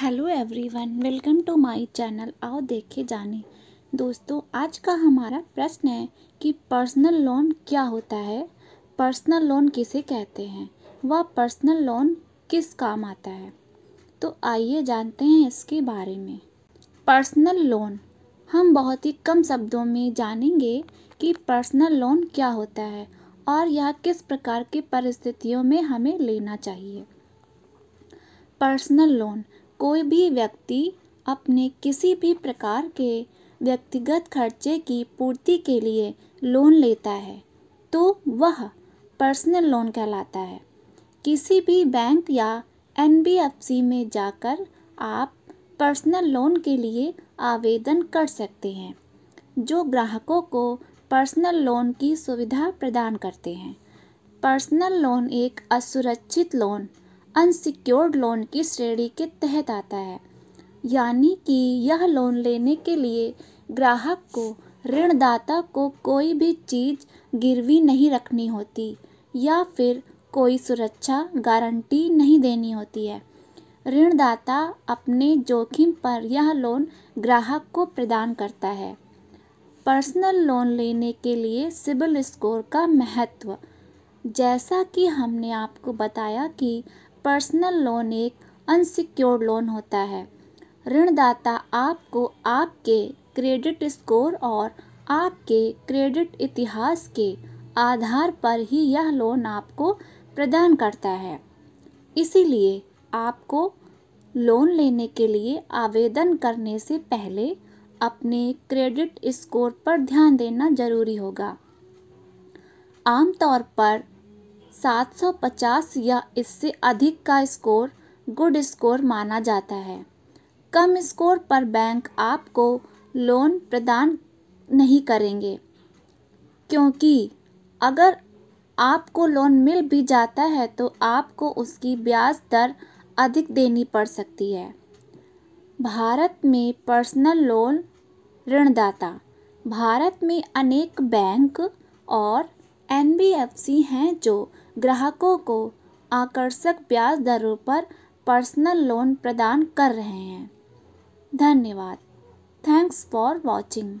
hello everyone welcome to my channel आओ देखे जाने दोस्तों आज का हमारा प्रश्न है कि पर्सनल लोन क्या होता है पर्सनल लोन किसे कहते हैं व पर्सनल लोन किस काम आता है तो आइए जानते हैं इसके बारे में पर्सनल लोन हम बहुत ही कम शब्दों में जानेंगे कि पर्सनल लोन क्या होता है और यह किस प्रकार की परिस्थितियों में हमें लेना चाहिए पर्सनल लोन कोई भी व्यक्ति अपने किसी भी प्रकार के व्यक्तिगत खर्चे की पूर्ति के लिए लोन लेता है तो वह पर्सनल लोन कहलाता है किसी भी बैंक या एन में जाकर आप पर्सनल लोन के लिए आवेदन कर सकते हैं जो ग्राहकों को पर्सनल लोन की सुविधा प्रदान करते हैं पर्सनल लोन एक असुरक्षित लोन अनसिक्योर्ड लोन की श्रेणी के तहत आता है यानी कि यह लोन लेने के लिए ग्राहक को ऋणदाता को कोई भी चीज गिरवी नहीं रखनी होती या फिर कोई सुरक्षा गारंटी नहीं देनी होती है ऋणदाता अपने जोखिम पर यह लोन ग्राहक को प्रदान करता है पर्सनल लोन लेने के लिए सिबिल स्कोर का महत्व जैसा कि हमने आपको बताया कि पर्सनल लोन एक अनसिक्योर्ड लोन होता है ऋणदाता आपको आपके क्रेडिट स्कोर और आपके क्रेडिट इतिहास के आधार पर ही यह लोन आपको प्रदान करता है इसीलिए आपको लोन लेने के लिए आवेदन करने से पहले अपने क्रेडिट स्कोर पर ध्यान देना जरूरी होगा आमतौर पर सात सौ पचास या इससे अधिक का स्कोर गुड स्कोर माना जाता है कम स्कोर पर बैंक आपको लोन प्रदान नहीं करेंगे क्योंकि अगर आपको लोन मिल भी जाता है तो आपको उसकी ब्याज दर अधिक देनी पड़ सकती है भारत में पर्सनल लोन ऋणदाता भारत में अनेक बैंक और एन.बी.एफ.सी हैं जो ग्राहकों को आकर्षक ब्याज दरों पर पर्सनल लोन प्रदान कर रहे हैं धन्यवाद थैंक्स फॉर वॉचिंग